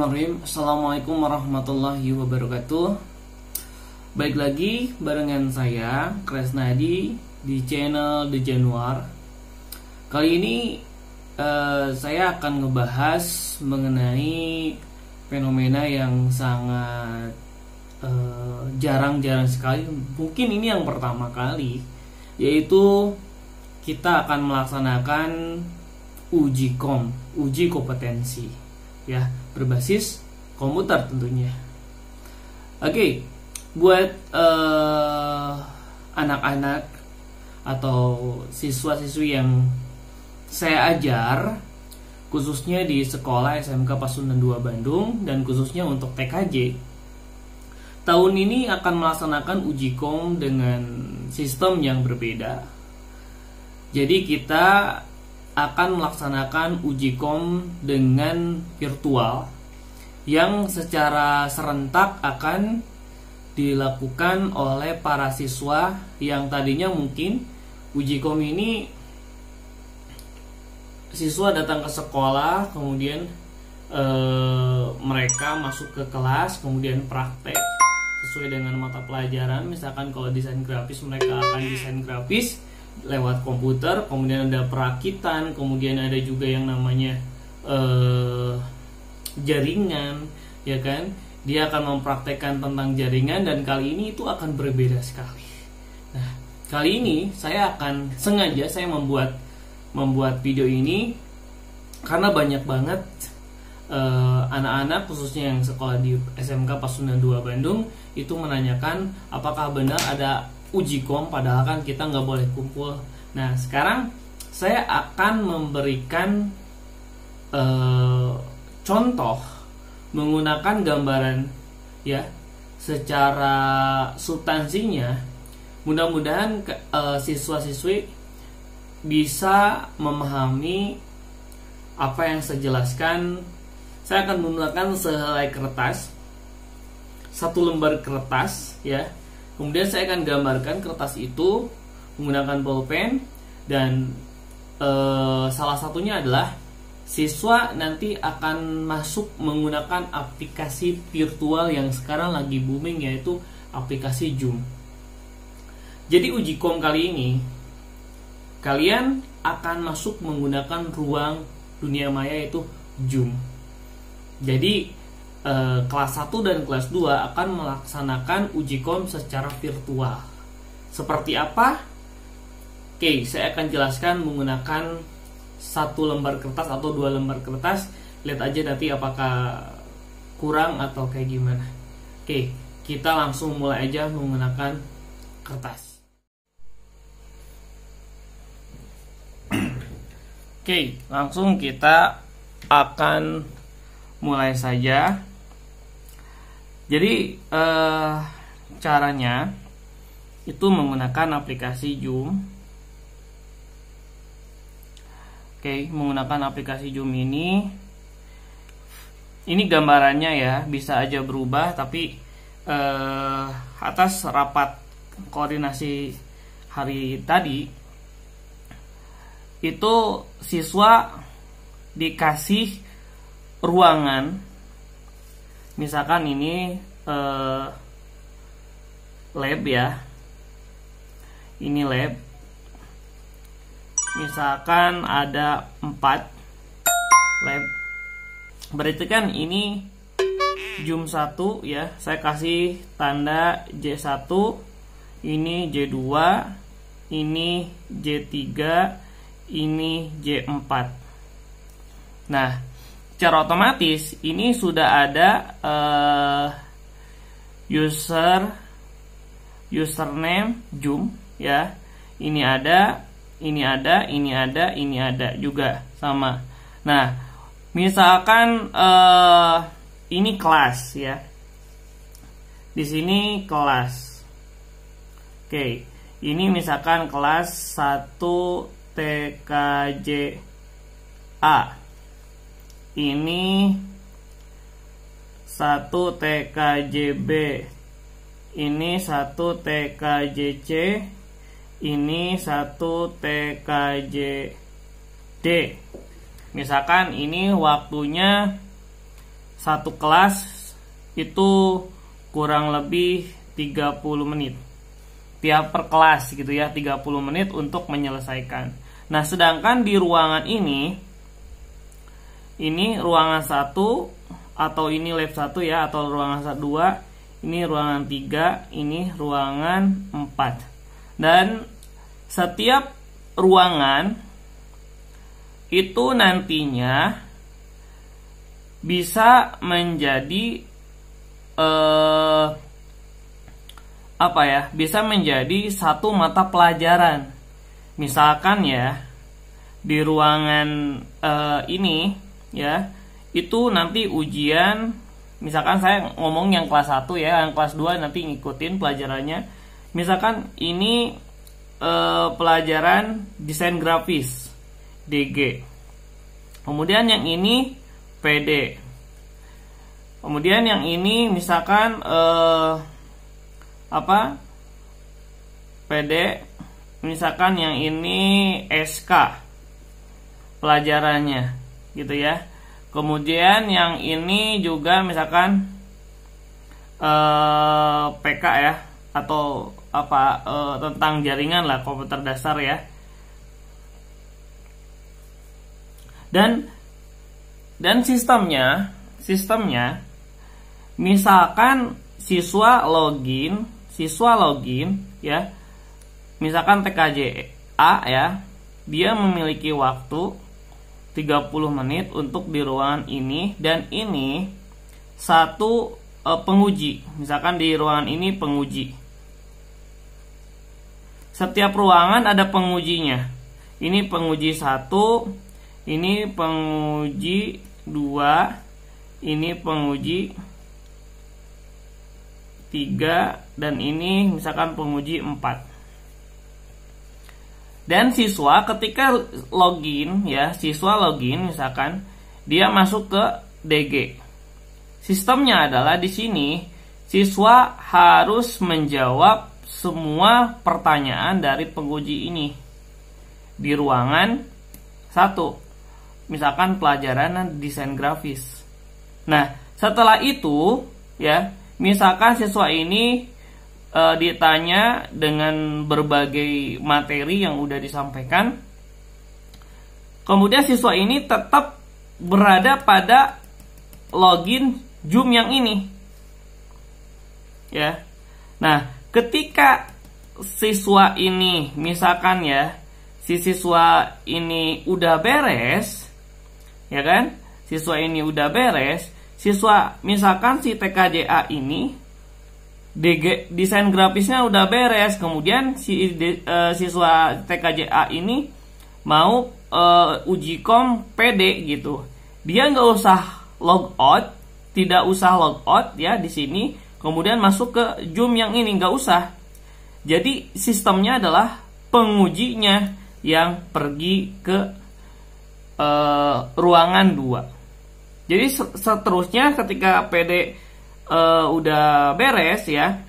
Bismillahirrahmanirrahim Assalamualaikum warahmatullahi wabarakatuh Baik lagi barengan saya Kresnadi di channel The Januar Kali ini eh, saya akan ngebahas mengenai fenomena yang sangat eh, jarang-jarang eh, jarang -jarang sekali Mungkin ini yang pertama kali Yaitu kita akan melaksanakan uji kom, uji kompetensi ya berbasis komputer tentunya. Oke, buat eh, anak-anak uh, atau siswa-siswi yang saya ajar khususnya di sekolah SMK Pasundan 2 Bandung dan khususnya untuk TKJ. Tahun ini akan melaksanakan uji kom dengan sistem yang berbeda. Jadi kita akan melaksanakan uji kom dengan virtual yang secara serentak akan dilakukan oleh para siswa yang tadinya mungkin uji kom ini siswa datang ke sekolah kemudian e, mereka masuk ke kelas kemudian praktek sesuai dengan mata pelajaran misalkan kalau desain grafis mereka akan desain grafis lewat komputer, kemudian ada perakitan, kemudian ada juga yang namanya eh, jaringan, ya kan? Dia akan mempraktekkan tentang jaringan dan kali ini itu akan berbeda sekali. Nah, kali ini saya akan sengaja saya membuat membuat video ini karena banyak banget eh, anak-anak uh, khususnya yang sekolah di SMK Pasundan 2 Bandung itu menanyakan apakah benar ada uji kom padahal kan kita nggak boleh kumpul nah sekarang saya akan memberikan uh, contoh menggunakan gambaran ya secara substansinya mudah-mudahan uh, siswa-siswi bisa memahami apa yang saya jelaskan saya akan menggunakan sehelai kertas satu lembar kertas ya Kemudian saya akan gambarkan kertas itu menggunakan pulpen dan e, salah satunya adalah siswa nanti akan masuk menggunakan aplikasi virtual yang sekarang lagi booming yaitu aplikasi Zoom. Jadi uji kom kali ini kalian akan masuk menggunakan ruang dunia maya yaitu Zoom. Jadi Eh, kelas 1 dan kelas 2 akan melaksanakan uji kom secara virtual. Seperti apa? Oke, saya akan jelaskan menggunakan satu lembar kertas atau dua lembar kertas. Lihat aja nanti apakah kurang atau kayak gimana. Oke, kita langsung mulai aja menggunakan kertas. Oke, langsung kita akan mulai saja. Jadi uh, caranya itu menggunakan aplikasi Zoom. Oke, menggunakan aplikasi Zoom ini ini gambarannya ya, bisa aja berubah tapi eh, atas rapat koordinasi hari tadi itu siswa dikasih ruangan misalkan ini eh, lab ya ini lab misalkan ada 4 lab berarti kan ini zoom 1 ya saya kasih tanda J1 ini J2 ini J3 ini J4 nah secara otomatis ini sudah ada uh, user username Zoom ya. Ini ada, ini ada, ini ada, ini ada juga sama. Nah, misalkan uh, ini kelas ya. Di sini kelas. Oke, ini misalkan kelas 1 TKJ A ini 1 TKJB ini 1 TKJC ini 1 TKJD misalkan ini waktunya satu kelas itu kurang lebih 30 menit tiap per kelas gitu ya 30 menit untuk menyelesaikan nah sedangkan di ruangan ini ini ruangan 1 atau ini lab 1 ya atau ruangan 2 ini ruangan 3 ini ruangan 4 dan setiap ruangan itu nantinya bisa menjadi eh, apa ya bisa menjadi satu mata pelajaran misalkan ya di ruangan eh, ini ya itu nanti ujian misalkan saya ngomong yang kelas 1 ya yang kelas 2 nanti ngikutin pelajarannya misalkan ini eh, pelajaran desain grafis DG kemudian yang ini PD kemudian yang ini misalkan eh, apa PD misalkan yang ini SK pelajarannya gitu ya kemudian yang ini juga misalkan eh, PK ya atau apa eh, tentang jaringan lah komputer dasar ya dan dan sistemnya sistemnya misalkan siswa login siswa login ya misalkan TKJA ya dia memiliki waktu 30 menit untuk di ruangan ini dan ini satu e, penguji. Misalkan di ruangan ini penguji. Setiap ruangan ada pengujinya. Ini penguji satu ini penguji dua ini penguji tiga dan ini misalkan penguji empat dan siswa ketika login ya, siswa login misalkan dia masuk ke DG. Sistemnya adalah di sini siswa harus menjawab semua pertanyaan dari penguji ini di ruangan satu. Misalkan pelajaran desain grafis. Nah, setelah itu ya, misalkan siswa ini uh, ditanya dengan berbagai materi yang udah disampaikan. Kemudian siswa ini tetap berada pada login Zoom yang ini. Ya. Nah, ketika siswa ini misalkan ya, si siswa ini udah beres, ya kan? Siswa ini udah beres, siswa misalkan si TKJA ini desain grafisnya udah beres kemudian si de, uh, siswa TKJA ini mau uh, uji kom PD gitu dia nggak usah log out tidak usah log out ya di sini kemudian masuk ke Zoom yang ini nggak usah jadi sistemnya adalah pengujinya yang pergi ke uh, ruangan 2 jadi seterusnya ketika PD uh, udah beres ya,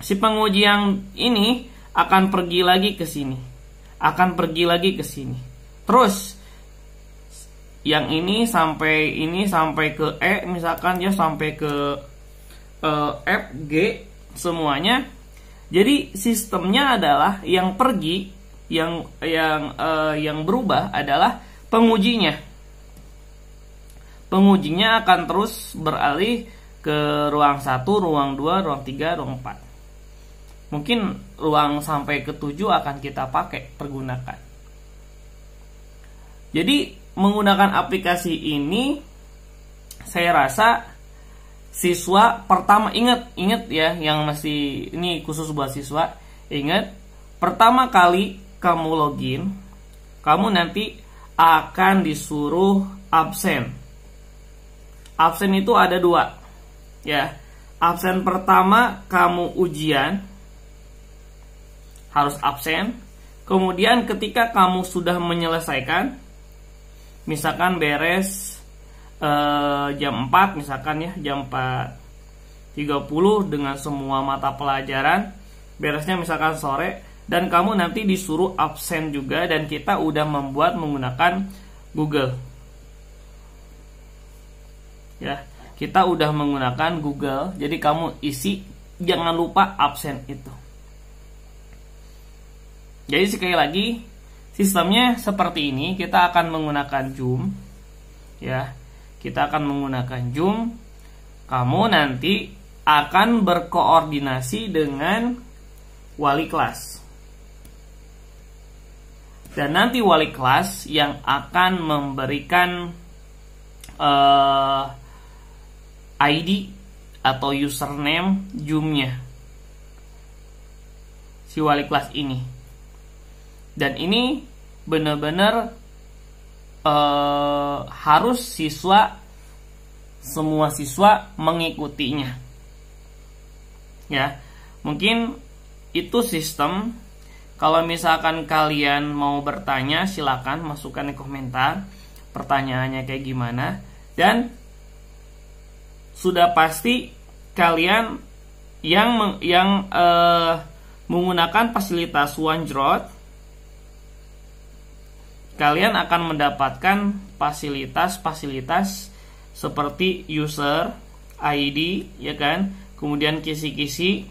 si penguji yang ini akan pergi lagi ke sini, akan pergi lagi ke sini. Terus yang ini sampai ini sampai ke E misalkan ya sampai ke uh, F G semuanya. Jadi sistemnya adalah yang pergi yang yang uh, yang berubah adalah pengujinya. Pengujinya akan terus beralih ke ruang 1, ruang 2, ruang 3, ruang 4. Mungkin ruang sampai ke 7 akan kita pakai, pergunakan. Jadi menggunakan aplikasi ini saya rasa siswa pertama ingat ingat ya yang masih ini khusus buat siswa ingat pertama kali kamu login kamu nanti akan disuruh absen absen itu ada dua ya absen pertama kamu ujian harus absen kemudian ketika kamu sudah menyelesaikan misalkan beres eh, jam 4 misalkan ya jam 4 30 dengan semua mata pelajaran beresnya misalkan sore dan kamu nanti disuruh absen juga dan kita udah membuat menggunakan Google ya kita udah menggunakan Google jadi kamu isi jangan lupa absen itu jadi sekali lagi sistemnya seperti ini kita akan menggunakan Zoom ya kita akan menggunakan Zoom kamu nanti akan berkoordinasi dengan wali kelas dan nanti wali kelas yang akan memberikan uh, ID atau username zoom si wali kelas ini. Dan ini benar-benar eh, harus siswa semua siswa mengikutinya. Ya, mungkin itu sistem. Kalau misalkan kalian mau bertanya, silakan masukkan di komentar pertanyaannya kayak gimana. Dan sudah pasti kalian yang meng, yang uh, menggunakan fasilitas OneDrive kalian akan mendapatkan fasilitas-fasilitas seperti user ID ya kan kemudian kisi-kisi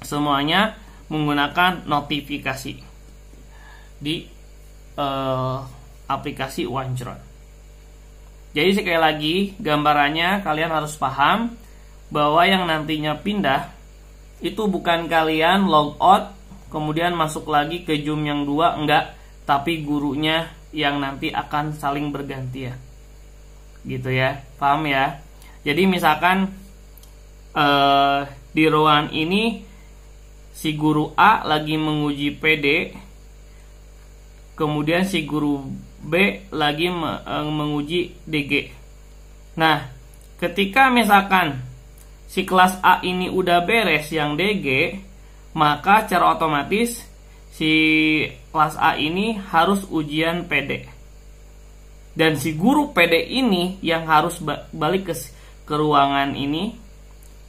semuanya menggunakan notifikasi di uh, aplikasi OneDrive jadi sekali lagi gambarannya kalian harus paham bahwa yang nantinya pindah itu bukan kalian log out kemudian masuk lagi ke Zoom yang dua enggak tapi gurunya yang nanti akan saling bergantian gitu ya paham ya jadi misalkan eh, di ruangan ini si guru A lagi menguji PD kemudian si guru B lagi eh, menguji DG. Nah, ketika misalkan si kelas A ini udah beres yang DG, maka secara otomatis si kelas A ini harus ujian PD. Dan si guru PD ini yang harus balik ke, ke ruangan ini,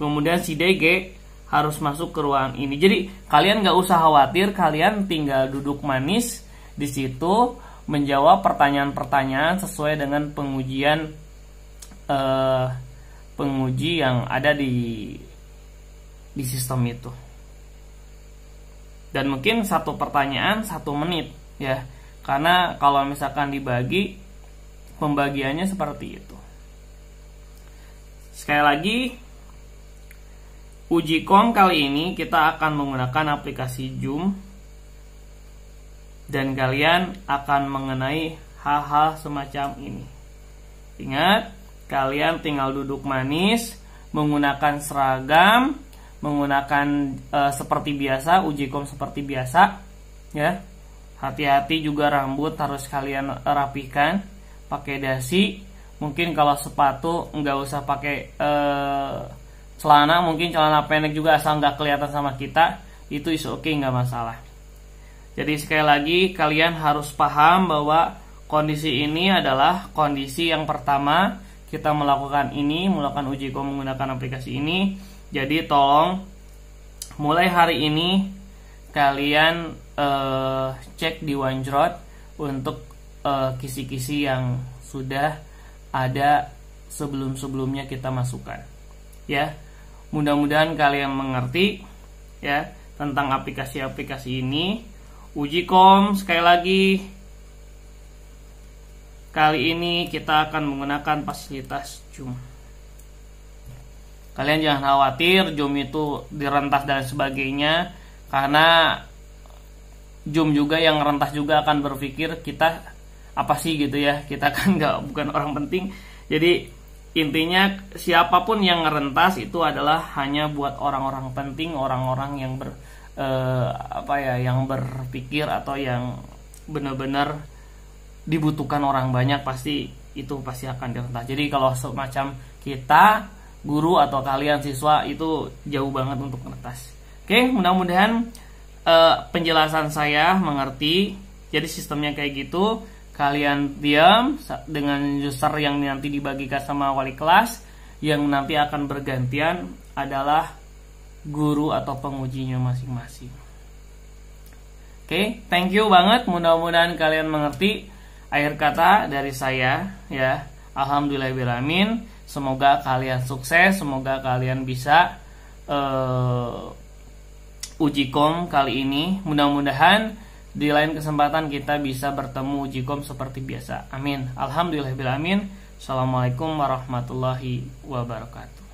kemudian si DG harus masuk ke ruangan ini. Jadi kalian nggak usah khawatir, kalian tinggal duduk manis di situ menjawab pertanyaan-pertanyaan sesuai dengan pengujian eh, penguji yang ada di di sistem itu. Dan mungkin satu pertanyaan satu menit ya, karena kalau misalkan dibagi pembagiannya seperti itu. Sekali lagi, uji kom kali ini kita akan menggunakan aplikasi Zoom dan kalian akan mengenai hal-hal semacam ini. Ingat, kalian tinggal duduk manis, menggunakan seragam, menggunakan e, seperti biasa, ujikom seperti biasa, ya. Hati-hati juga rambut harus kalian rapikan, pakai dasi. Mungkin kalau sepatu nggak usah pakai e, celana, mungkin celana pendek juga asal nggak kelihatan sama kita, itu is oke okay, nggak masalah. Jadi sekali lagi kalian harus paham bahwa kondisi ini adalah kondisi yang pertama kita melakukan ini, melakukan uji kom menggunakan aplikasi ini. Jadi tolong mulai hari ini kalian uh, cek di OneDrop untuk eh, kisi-kisi uh, yang sudah ada sebelum-sebelumnya kita masukkan. Ya. Mudah-mudahan kalian mengerti ya tentang aplikasi-aplikasi ini kom, sekali lagi Kali ini kita akan menggunakan fasilitas Zoom Kalian jangan khawatir Zoom itu direntas dan sebagainya Karena Zoom juga yang rentas juga akan berpikir kita apa sih gitu ya kita kan nggak bukan orang penting jadi intinya siapapun yang rentas itu adalah hanya buat orang-orang penting orang-orang yang ber, uh, apa ya yang berpikir atau yang benar-benar dibutuhkan orang banyak pasti itu pasti akan direntah Jadi kalau semacam kita guru atau kalian siswa itu jauh banget untuk menetas. Oke, mudah-mudahan uh, penjelasan saya mengerti. Jadi sistemnya kayak gitu, kalian diam dengan user yang nanti dibagikan sama wali kelas yang nanti akan bergantian adalah guru atau pengujinya masing-masing. Oke, okay, thank you banget. Mudah-mudahan kalian mengerti akhir kata dari saya ya. Alhamdulillahirobbilalamin. Semoga kalian sukses, semoga kalian bisa uh, eh, ujikom kali ini. Mudah-mudahan di lain kesempatan kita bisa bertemu ujikom seperti biasa. Amin. Alhamdulillahirobbilalamin. Assalamualaikum warahmatullahi wabarakatuh.